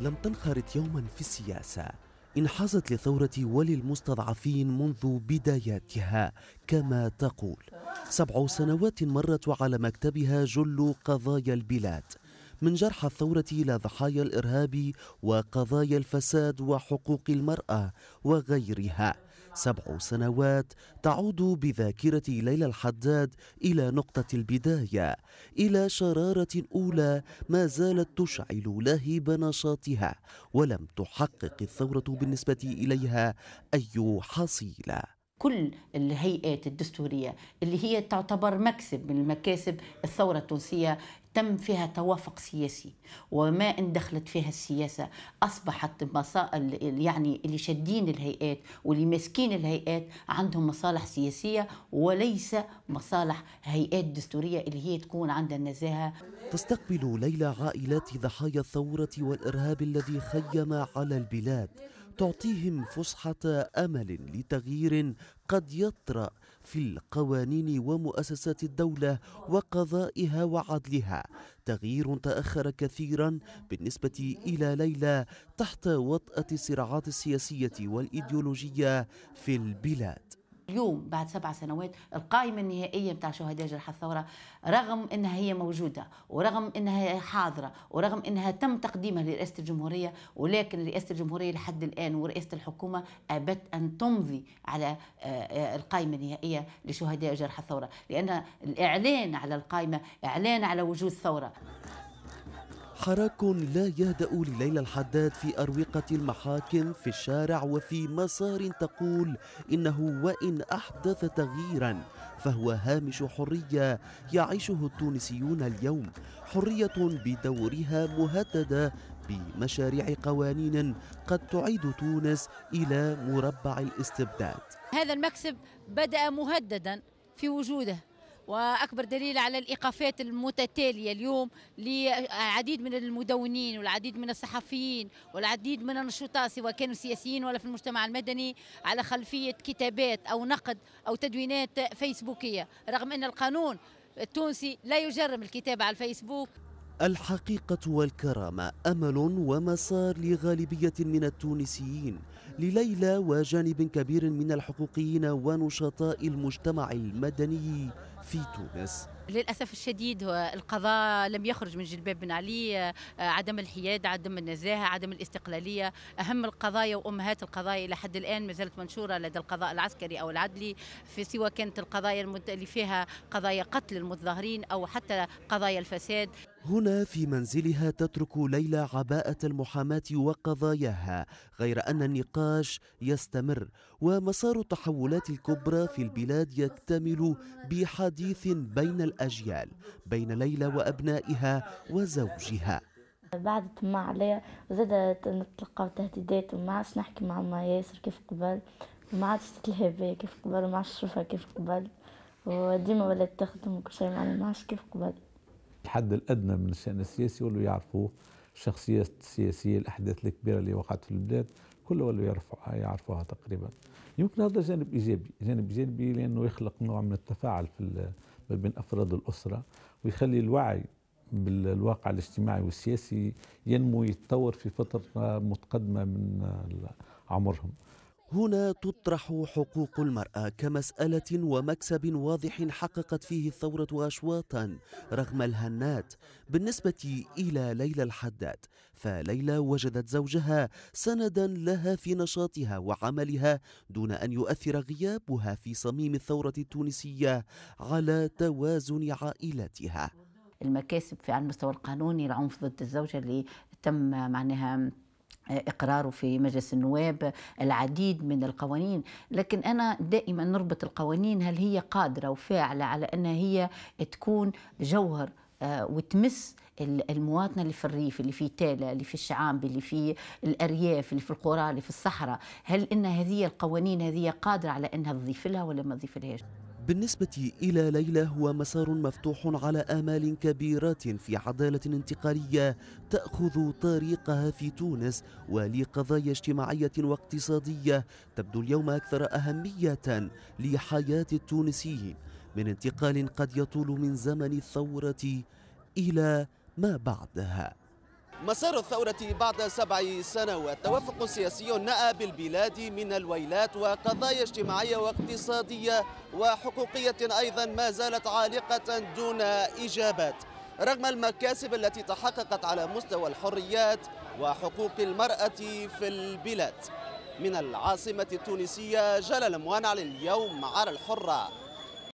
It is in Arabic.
لم تنخرط يوما في السياسة انحازت للثورة وللمستضعفين منذ بداياتها كما تقول سبع سنوات مرت على مكتبها جل قضايا البلاد من جرحى الثورة إلى ضحايا الإرهاب وقضايا الفساد وحقوق المرأة وغيرها سبع سنوات تعود بذاكرة ليلى الحداد إلى نقطة البداية إلى شرارة أولى ما زالت تشعل لاهب نشاطها ولم تحقق الثورة بالنسبة إليها أي حصيلة كل الهيئات الدستورية اللي هي تعتبر مكسب من المكاسب الثورة التونسية تم فيها توافق سياسي وما ان دخلت فيها السياسه اصبحت مصائل يعني اللي شادين الهيئات واللي ماسكين الهيئات عندهم مصالح سياسيه وليس مصالح هيئات دستوريه اللي هي تكون عندها النزاهه تستقبل ليلى عائلات ضحايا الثوره والارهاب الذي خيم على البلاد تعطيهم فسحة أمل لتغيير قد يطرأ في القوانين ومؤسسات الدولة وقضائها وعدلها تغيير تأخر كثيرا بالنسبة إلى ليلى تحت وطأة الصراعات السياسية والإيديولوجية في البلاد اليوم بعد سبع سنوات القائمة النهائية بتاع شهداء جرح الثورة رغم أنها هي موجودة ورغم أنها حاضرة ورغم أنها تم تقديمها لرئاسة الجمهورية ولكن رئاسة الجمهورية لحد الآن ورئاسة الحكومة أبت أن تمضي على آه، آه، القائمة النهائية لشهداء جرح الثورة لأن الإعلان على القائمة إعلان على وجود ثورة حراك لا يهدأ لليلى الحداد في أروقة المحاكم في الشارع وفي مسار تقول إنه وإن أحدث تغييرا فهو هامش حرية يعيشه التونسيون اليوم حرية بدورها مهددة بمشاريع قوانين قد تعيد تونس إلى مربع الاستبداد هذا المكسب بدأ مهددا في وجوده واكبر دليل على الايقافات المتتاليه اليوم لعديد من المدونين والعديد من الصحفيين والعديد من النشطاء سواء كانوا سياسيين ولا في المجتمع المدني على خلفيه كتابات او نقد او تدوينات فيسبوكيه رغم ان القانون التونسي لا يجرم الكتابه على الفيسبوك الحقيقة والكرامة أمل ومسار لغالبية من التونسيين لليلى وجانب كبير من الحقوقيين ونشطاء المجتمع المدني في تونس للاسف الشديد القضاء لم يخرج من جلباب بن علي آه، عدم الحياد عدم النزاهه عدم الاستقلاليه اهم القضايا وامهات القضايا الى حد الان ما زالت منشوره لدى القضاء العسكري او العدلي في سواء كانت القضايا اللي فيها قضايا قتل المتظاهرين او حتى قضايا الفساد هنا في منزلها تترك ليلى عباءة المحاماة وقضاياها غير أن النقاش يستمر ومسار التحولات الكبرى في البلاد يكتمل بحديث بين الأجيال بين ليلى وأبنائها وزوجها بعد ما عليا وزادت نتلقى تهديدات وما عادش نحكي مع ما ياسر كيف قبل وما عادش تتلهى بيا كيف قبل وما عادش كيف قبل وديما ولات تخدم وكل شيء ما عادش كيف قبل الحد الادنى من الشان السياسي ولو يعرفوه الشخصيات السياسيه الاحداث الكبيره اللي وقعت في البلاد كله ولو يعرفوها يعرفوها تقريبا يمكن هذا جانب ايجابي جانب ايجابي لانه يخلق نوع من التفاعل في ما بين افراد الاسره ويخلي الوعي بالواقع الاجتماعي والسياسي ينمو يتطور في فتره متقدمه من عمرهم هنا تطرح حقوق المرأة كمسألة ومكسب واضح حققت فيه الثورة أشواطا رغم الهنات بالنسبة إلى ليلى الحداد فليلى وجدت زوجها سندا لها في نشاطها وعملها دون أن يؤثر غيابها في صميم الثورة التونسية على توازن عائلتها المكاسب في على المستوى القانوني العنف ضد الزوجة اللي تم معناها اقراره في مجلس النواب العديد من القوانين لكن انا دائما نربط القوانين هل هي قادره وفاعله على انها هي تكون جوهر آه، وتمس المواطنه اللي في الريف اللي في تالا اللي في الشعاب اللي في الارياف اللي في القرى اللي في الصحراء هل ان هذه القوانين هذه قادره على انها تضيف لها ولا ما تضيف لهاش بالنسبة إلى ليلى هو مسار مفتوح على آمال كبيرات في عدالة انتقالية تأخذ طريقها في تونس ولقضايا اجتماعية واقتصادية تبدو اليوم أكثر أهمية لحياة التونسيين من انتقال قد يطول من زمن الثورة إلى ما بعدها مسار الثورة بعد سبع سنوات توافق سياسي نأى بالبلاد من الويلات وقضايا اجتماعية واقتصادية وحقوقية أيضا ما زالت عالقة دون إجابات رغم المكاسب التي تحققت على مستوى الحريات وحقوق المرأة في البلاد من العاصمة التونسية جلال موانع لليوم على الحرة